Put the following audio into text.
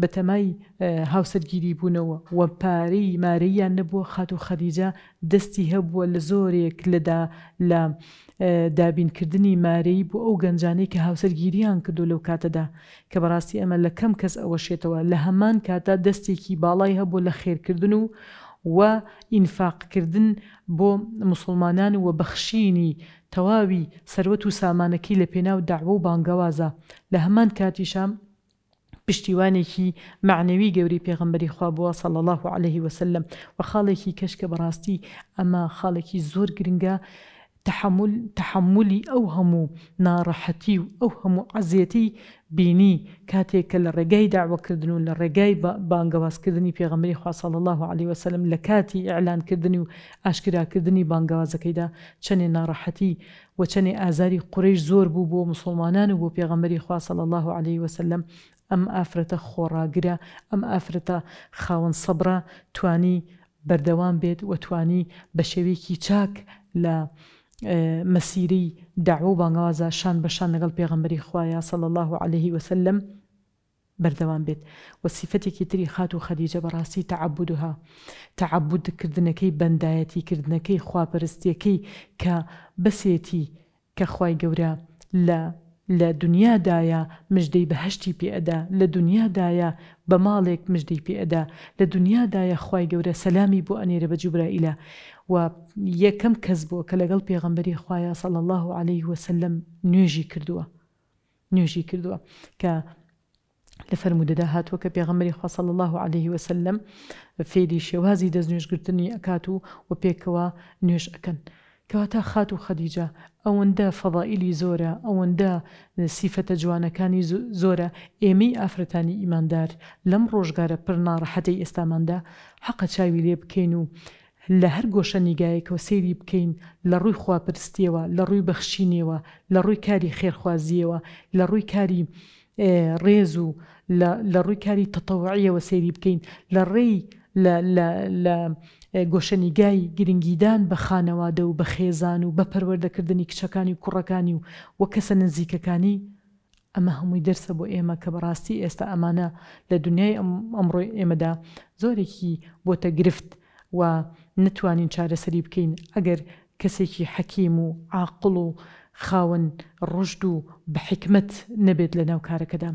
بە تەمای هاوسەرگیری بوونەوە وە پارەی مارەیان نەبووە خات و خەریجە دەستی هەبووە لە زۆرێک لەدا لە دابینکردنی مارەی بۆ ئەو گەنجانەی کە هاوسەرگیریان کردو لەو کاتەدا کە بەڕاستی ئەمە لە کەم کەس ئەوە شێتەوە لە هەمان کاتا دەستێکی باڵای هەبوو لە خێرکردن و و ئینفاقکردن بۆ مسلمانان و بەخشینی تەواوی سەروەت و سامانەکەی لە پێناو داعوە و بانگەوازە لە هەمان کاتیشام پشتیوانێکی معنەوی گەوری پێغمبەری خوا بووە سەڵ الله عليه وسلم و خاڵێکی کەشکە بەڕاستی ئەمە خاڵێکی زۆر گرنگە تحمل تحملی ئەو هەموو ناڕەحەتی و ئەو هەموو عزیەتی بینی کاتێک کە لە ڕێگای داوەکردن و لە ڕێگای بانگەوازکردنی پێغەمەری خواصل الله عليه وسلم لە کاتی ئەعلانکردنی و ئاشکراکردنی بانگەوازەکەیدا چەنێ ناڕەحەتی و چەنێ ئازاری قڕێش زۆر بوو بۆ مسلمانان و بۆ پێغەمەری خواصل الله عليه وسلم ئەم ئافرەتە خۆڕاگرە ئەم ئافرەتە خاوەن سەبرا توانی بەردەوام بێت وەتوانی بە شێوەیەکی چاک لە مەسیری داعوو بانگوازە شان بەشان لەگەڵ پێغمبەری خوایە سەڵ الله عليه وسلم بەردەوام بێت وەسیفەتێکی تری خات و خەدیجە بەڕاستی تعبودها تعبودکردنەکەی بەندایەتی کردنەکەی خواپەرستیەکەی کە بەسێتی کە خی گەورە لە لە دنیادایە مژدەی بەهشتی پێئدا لە دنیادایە بە ماڵێک مژدەی پێئدا لە دنیادایە خی گەورە سەلامی بۆ ئەنێرە بە جوبرائیلە و یەکەم کەس بووە کە لەگەڵ پێغمبەری خوایە سەڵ الله عليه وسلم نوێژی کردووە نوێژی کردووە کە لە فەرمودەدا هاتووە کە پێغەمەری خواصل الله عليه وسلم فێری شێوازی دەست نوێژگرتنی ئەکات و و پێکەوە نوێژ ئەەکەن کەواتە خات و خەدیجە ئەوەندە فەضائیلی زۆرە ئەوەندە سیفەتە جوانەکانی زۆرە ئێمەی ئافرەتانی ئیماندار لەم ڕۆژگارە پرناڕەحەتی ئێستاماندا حەقە چاوی لێ بکەین و لە هەر گۆشە نیگایەکەوە سەیری بکەین لە ڕووی خواپرستیەوە لە ڕووی بەخشینەوە لە ڕووی کاری خێرخوازیەوە لە ڕووی کاری ڕێز و لە ڕووی کاری تەتەوعیەوە سەیری بکەین لە ڕێی لە گۆشەنیگای گرنگیدان بە خانەوادە و بە خێزان و بە پەروەردەکردنی کچەکانی و کوڕەکانی و وە کەسە نزیکەکانی ئەمە هەمووی دەرسە بۆ ئێمە کە بەڕاستی ئێستا ئەمانە لە دنیای ئەمڕۆی ئێمەدا زۆرێکی بۆتە گرفت و نتوانین چارەسەری بکەین ئەگەر کەسێکی حەکیم و عاقڵ و خاون ڕژد و بە حکمت نەبێت لە ناو کارەکەدا.